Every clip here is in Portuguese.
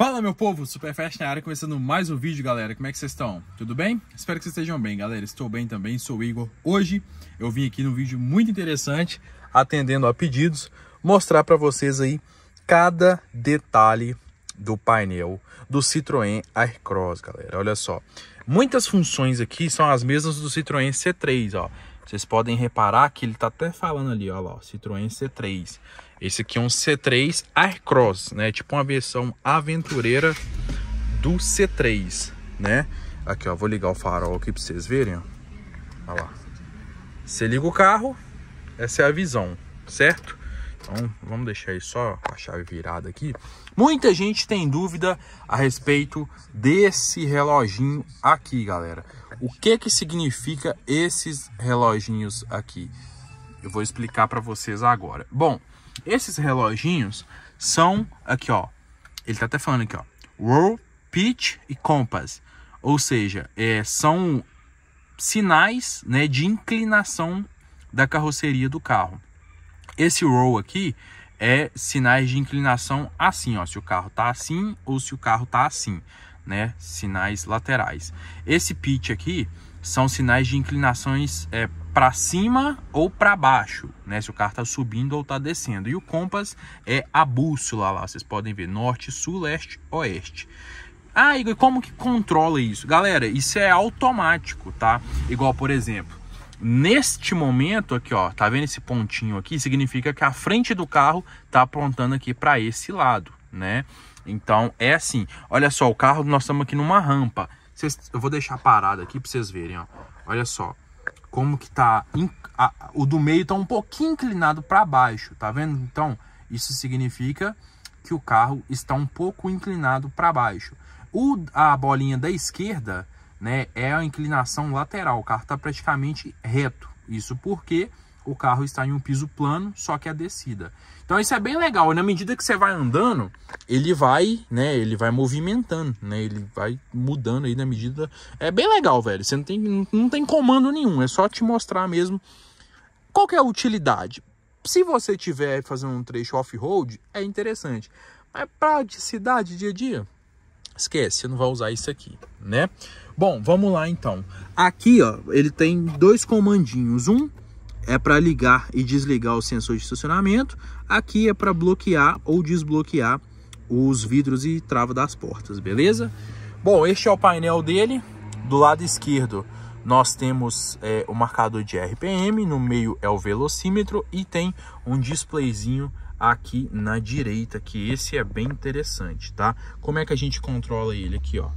Fala meu povo, Superfast na área, começando mais um vídeo galera, como é que vocês estão? Tudo bem? Espero que vocês estejam bem galera, estou bem também, sou o Igor. Hoje eu vim aqui num vídeo muito interessante, atendendo a pedidos, mostrar para vocês aí cada detalhe do painel do Citroën Aircross galera, olha só. Muitas funções aqui são as mesmas do Citroën C3, ó. Vocês podem reparar que ele está até falando ali, ó lá, ó, Citroën C3. Esse aqui é um C3 Aircross, né? Tipo uma versão aventureira do C3, né? Aqui, ó, vou ligar o farol aqui para vocês verem, ó. Olha lá. Você liga o carro, essa é a visão, certo? Então, vamos deixar aí só a chave virada aqui. Muita gente tem dúvida a respeito desse reloginho aqui, galera. O que que significa esses reloginhos aqui? Eu vou explicar para vocês agora. Bom, esses reloginhos são aqui, ó. Ele tá até falando aqui, ó. World, Pitch e Compass. Ou seja, é, são sinais né, de inclinação da carroceria do carro. Esse roll aqui é sinais de inclinação assim, ó, se o carro tá assim ou se o carro tá assim né? Sinais laterais. Esse pitch aqui são sinais de inclinações é, para cima ou para baixo, né? Se o carro está subindo ou está descendo. E o compass é a bússola lá, vocês podem ver, norte, sul, leste, oeste. Ah, Igor, como que controla isso? Galera, isso é automático, tá? Igual, por exemplo, neste momento aqui, ó, tá vendo esse pontinho aqui? Significa que a frente do carro tá apontando aqui para esse lado, né? Então é assim. Olha só, o carro nós estamos aqui numa rampa. Cês, eu vou deixar parado aqui para vocês verem, ó. Olha só. Como que tá. In, a, o do meio tá um pouquinho inclinado para baixo, tá vendo? Então, isso significa que o carro está um pouco inclinado para baixo. O, a bolinha da esquerda né, é a inclinação lateral. O carro está praticamente reto. Isso porque o carro está em um piso plano, só que a é descida. Então isso é bem legal. Na medida que você vai andando, ele vai, né? Ele vai movimentando, né? Ele vai mudando aí na medida. É bem legal, velho. Você não tem, não tem comando nenhum. É só te mostrar mesmo qual é a utilidade. Se você tiver fazendo um trecho off-road, é interessante. Mas para cidade, dia a dia, esquece. Você não vai usar isso aqui, né? Bom, vamos lá então. Aqui, ó, ele tem dois comandinhos. Um é para ligar e desligar o sensor de estacionamento, aqui é para bloquear ou desbloquear os vidros e trava das portas, beleza? Bom, este é o painel dele, do lado esquerdo nós temos é, o marcador de RPM, no meio é o velocímetro e tem um displayzinho aqui na direita, que esse é bem interessante, tá? Como é que a gente controla ele aqui, ó?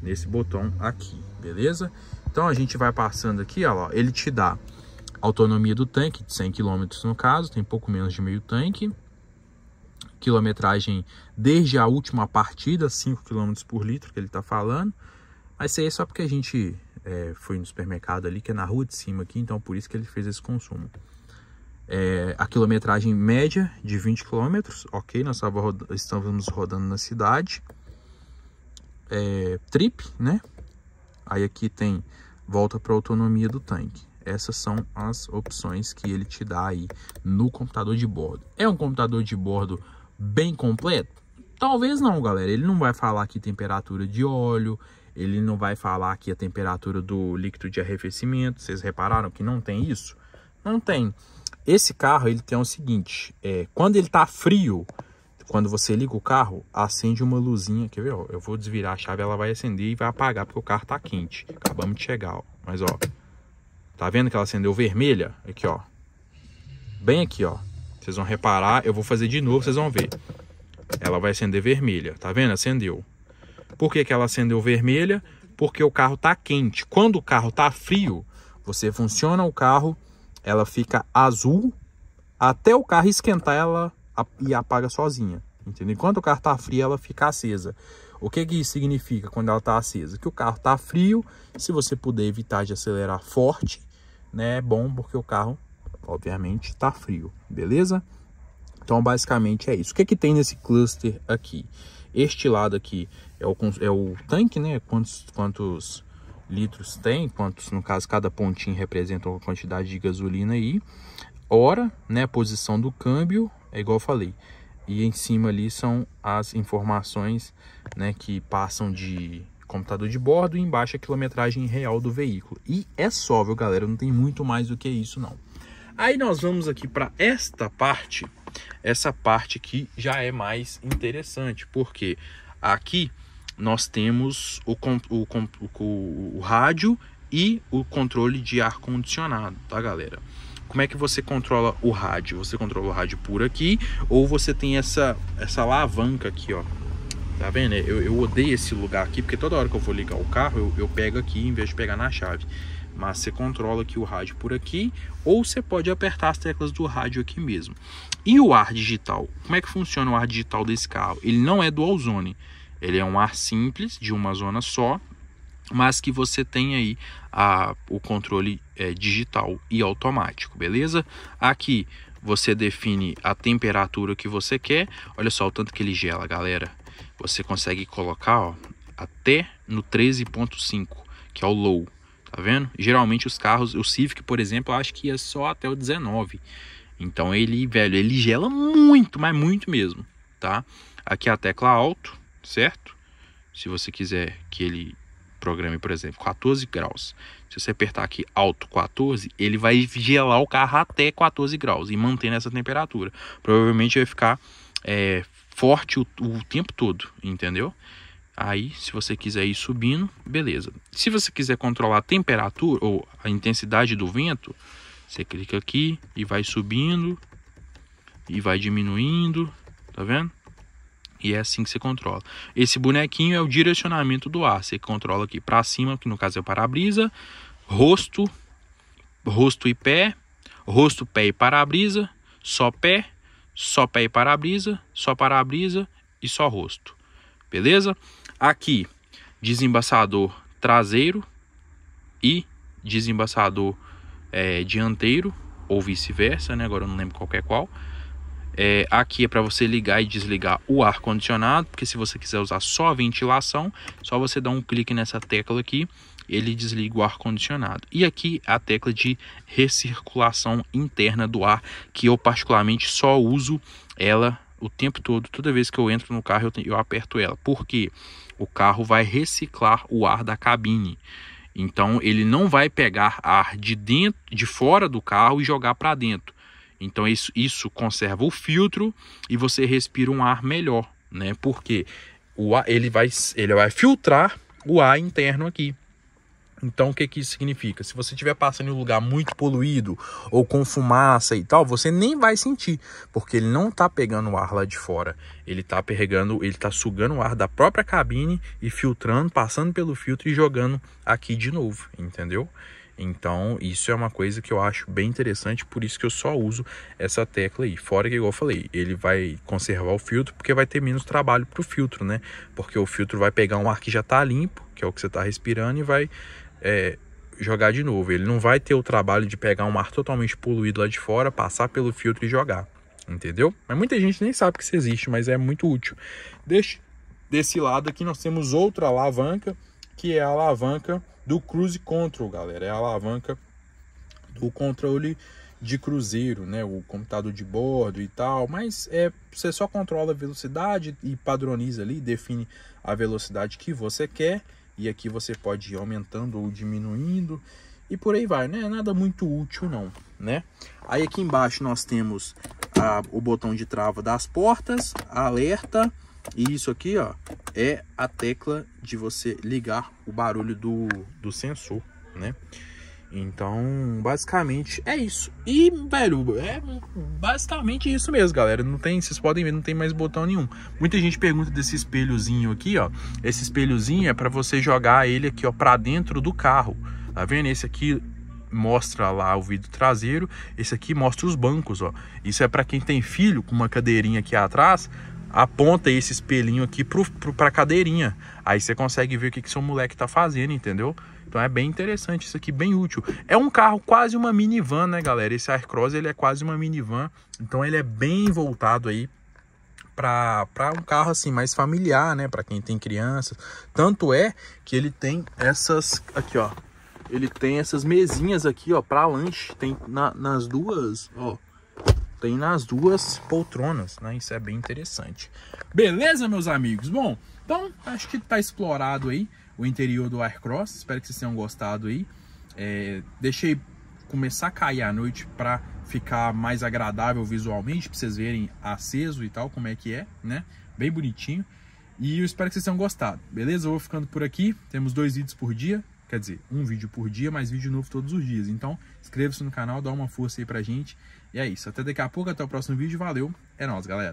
Nesse botão aqui, beleza? Então a gente vai passando aqui, ó, ele te dá Autonomia do tanque, de 100 km no caso, tem pouco menos de meio tanque. Quilometragem desde a última partida, 5 km por litro, que ele está falando. Mas isso aí é só porque a gente é, foi no supermercado ali, que é na rua de cima aqui, então por isso que ele fez esse consumo. É, a quilometragem média de 20 km, ok, nós estávamos rodando na cidade. É, trip, né? Aí aqui tem volta para autonomia do tanque essas são as opções que ele te dá aí no computador de bordo. É um computador de bordo bem completo? Talvez não, galera. Ele não vai falar aqui temperatura de óleo, ele não vai falar aqui a temperatura do líquido de arrefecimento. Vocês repararam que não tem isso? Não tem. Esse carro ele tem o seguinte, é, quando ele tá frio, quando você liga o carro, acende uma luzinha, quer ver? Ó, eu vou desvirar a chave, ela vai acender e vai apagar porque o carro tá quente. Acabamos de chegar, ó. Mas ó, Tá vendo que ela acendeu vermelha? Aqui, ó. Bem aqui, ó. Vocês vão reparar, eu vou fazer de novo, vocês vão ver. Ela vai acender vermelha, tá vendo? Acendeu. Por que, que ela acendeu vermelha? Porque o carro tá quente. Quando o carro tá frio, você funciona o carro, ela fica azul, até o carro esquentar ela e apaga sozinha. Entendeu? Enquanto o carro tá frio, ela fica acesa. O que, que isso significa quando ela tá acesa? Que o carro tá frio, se você puder evitar de acelerar forte, né, é bom porque o carro, obviamente, está frio, beleza? Então, basicamente é isso. O que, é que tem nesse cluster aqui? Este lado aqui é o, é o tanque, né? Quantos, quantos litros tem, quantos, no caso, cada pontinho representa uma quantidade de gasolina aí. Hora, né? Posição do câmbio, é igual eu falei. E em cima ali são as informações, né? Que passam de computador de bordo e embaixo a quilometragem real do veículo. E é só, viu, galera? Não tem muito mais do que isso, não. Aí nós vamos aqui para esta parte, essa parte que já é mais interessante, porque aqui nós temos o, o, o, o rádio e o controle de ar-condicionado, tá, galera? como é que você controla o rádio? Você controla o rádio por aqui ou você tem essa, essa alavanca aqui, ó, Tá vendo? Eu, eu odeio esse lugar aqui, porque toda hora que eu vou ligar o carro, eu, eu pego aqui em vez de pegar na chave. Mas você controla aqui o rádio por aqui, ou você pode apertar as teclas do rádio aqui mesmo. E o ar digital? Como é que funciona o ar digital desse carro? Ele não é dual zone. Ele é um ar simples, de uma zona só, mas que você tem aí a, o controle é, digital e automático, beleza? Aqui você define a temperatura que você quer. Olha só o tanto que ele gela, galera você consegue colocar ó, até no 13.5, que é o low, tá vendo? Geralmente os carros, o Civic, por exemplo, acho que ia é só até o 19. Então ele, velho, ele gela muito, mas muito mesmo, tá? Aqui é a tecla alto, certo? Se você quiser que ele programe, por exemplo, 14 graus. Se você apertar aqui alto 14, ele vai gelar o carro até 14 graus e mantendo essa temperatura. Provavelmente vai ficar é, forte o, o tempo todo, entendeu? Aí, se você quiser ir subindo, beleza. Se você quiser controlar a temperatura ou a intensidade do vento, você clica aqui e vai subindo e vai diminuindo, tá vendo? E é assim que você controla. Esse bonequinho é o direcionamento do ar. Você controla aqui para cima, que no caso é o para-brisa, rosto, rosto e pé, rosto, pé e para-brisa, só pé, só pé e para-brisa, só para-brisa e só rosto. Beleza? Aqui, desembaçador traseiro e desembaçador é, dianteiro, ou vice-versa, né? Agora eu não lembro qual é qual. É, aqui é para você ligar e desligar o ar condicionado, porque se você quiser usar só a ventilação, só você dar um clique nessa tecla aqui, ele desliga o ar condicionado. E aqui a tecla de recirculação interna do ar, que eu particularmente só uso ela o tempo todo, toda vez que eu entro no carro, eu, eu aperto ela, porque o carro vai reciclar o ar da cabine. Então ele não vai pegar ar de dentro, de fora do carro e jogar para dentro então isso, isso conserva o filtro e você respira um ar melhor, né? Porque o ar, ele, vai, ele vai filtrar o ar interno aqui. Então o que, que isso significa? Se você estiver passando em um lugar muito poluído ou com fumaça e tal, você nem vai sentir, porque ele não está pegando o ar lá de fora. Ele está pegando, ele está sugando o ar da própria cabine e filtrando, passando pelo filtro e jogando aqui de novo, entendeu? Então, isso é uma coisa que eu acho bem interessante, por isso que eu só uso essa tecla aí. Fora que, igual eu falei, ele vai conservar o filtro porque vai ter menos trabalho para o filtro, né? Porque o filtro vai pegar um ar que já está limpo, que é o que você está respirando, e vai é, jogar de novo. Ele não vai ter o trabalho de pegar um ar totalmente poluído lá de fora, passar pelo filtro e jogar. Entendeu? Mas muita gente nem sabe que isso existe, mas é muito útil. desse lado aqui nós temos outra alavanca que é a alavanca do cruise control, galera. É a alavanca do controle de cruzeiro, né? O computador de bordo e tal, mas é você só controla a velocidade e padroniza ali, define a velocidade que você quer e aqui você pode ir aumentando ou diminuindo e por aí vai, né? Nada muito útil não, né? Aí aqui embaixo nós temos a, o botão de trava das portas, alerta, e isso aqui, ó, é a tecla de você ligar o barulho do, do sensor, né? Então, basicamente é isso. E, velho, é basicamente isso mesmo, galera. Não tem, vocês podem ver, não tem mais botão nenhum. Muita gente pergunta desse espelhozinho aqui, ó. Esse espelhozinho é para você jogar ele aqui, ó, para dentro do carro. Tá vendo? Esse aqui mostra lá o vidro traseiro, esse aqui mostra os bancos, ó. Isso é para quem tem filho com uma cadeirinha aqui atrás, aponta esse espelhinho aqui pro, pro, pra cadeirinha. Aí você consegue ver o que, que seu moleque tá fazendo, entendeu? Então é bem interessante isso aqui, é bem útil. É um carro quase uma minivan, né, galera? Esse Aircross, ele é quase uma minivan. Então ele é bem voltado aí para um carro assim mais familiar, né, para quem tem crianças. Tanto é que ele tem essas aqui, ó. Ele tem essas mesinhas aqui, ó, para lanche, tem na, nas duas, ó tem nas duas poltronas, né? Isso é bem interessante. Beleza, meus amigos? Bom, então acho que tá explorado aí o interior do Aircross. Espero que vocês tenham gostado aí. É, deixei começar a cair à noite para ficar mais agradável visualmente, para vocês verem aceso e tal, como é que é, né? Bem bonitinho. E eu espero que vocês tenham gostado, beleza? Eu vou ficando por aqui. Temos dois vídeos por dia, quer dizer, um vídeo por dia, mais vídeo novo todos os dias. Então, inscreva-se no canal, dá uma força aí pra gente. E é isso. Até daqui a pouco, até o próximo vídeo. Valeu. É nóis, galera.